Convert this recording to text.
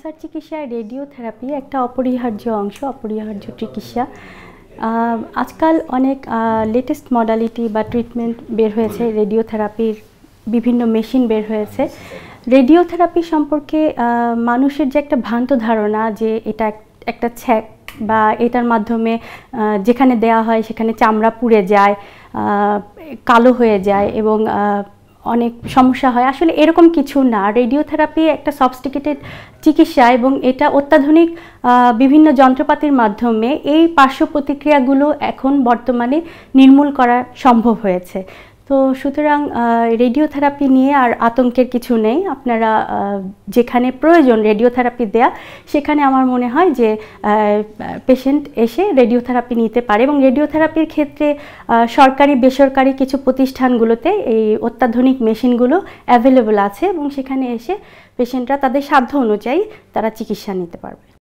cancer চিকিৎসায় radiotherapy একটা অপরিহার্য অংশ অপরিহার্য চিকিৎসা আজকাল অনেক লেটেস্ট মডালিটি বা ট্রিটমেন্ট বের হয়েছে রেডিওথেরাপির বিভিন্ন মেশিন বের হয়েছে রেডিওথেরাপি সম্পর্কে মানুষের যে একটা ভ্রান্ত ধারণা যে এটা একটা ছ্যাক বা এটার মাধ্যমে যেখানে দেয়া হয় সেখানে চামড়া পুড়ে যায় কালো হয়ে যায় এবং অনেক সমস্যা হয় আসলে এরকম কিছু না রেডিওথেরাপি একটা সবস্টিকেটেড চিকিৎসা এবং এটা অত্যাধুনিক বিভিন্ন যন্ত্রপাতির মাধ্যমে এই পার্শ্ব প্রতিক্রিয়াগুলো এখন বর্তমানে নির্মূল করা সম্ভব হয়েছে তো সুতরাং রেডিওথেরাপি নিয়ে আর আতঙ্কের কিছু নেই আপনারা যেখানে প্রয়োজন রেডিওথেরাপি দেয়া সেখানে আমার মনে হয় যে পেশেন্ট এসে রেডিওথেরাপি নিতে পারে এবং রেডিওথেরাপির ক্ষেত্রে সরকারি বেসরকারি কিছু প্রতিষ্ঠানগুলোতে এই অত্যাধুনিক মেশিনগুলো অ্যাভেলেবল আছে এবং সেখানে এসে পেশেন্টরা তাদের সাধ্য অনুযায়ী তারা চিকিৎসা নিতে পারবে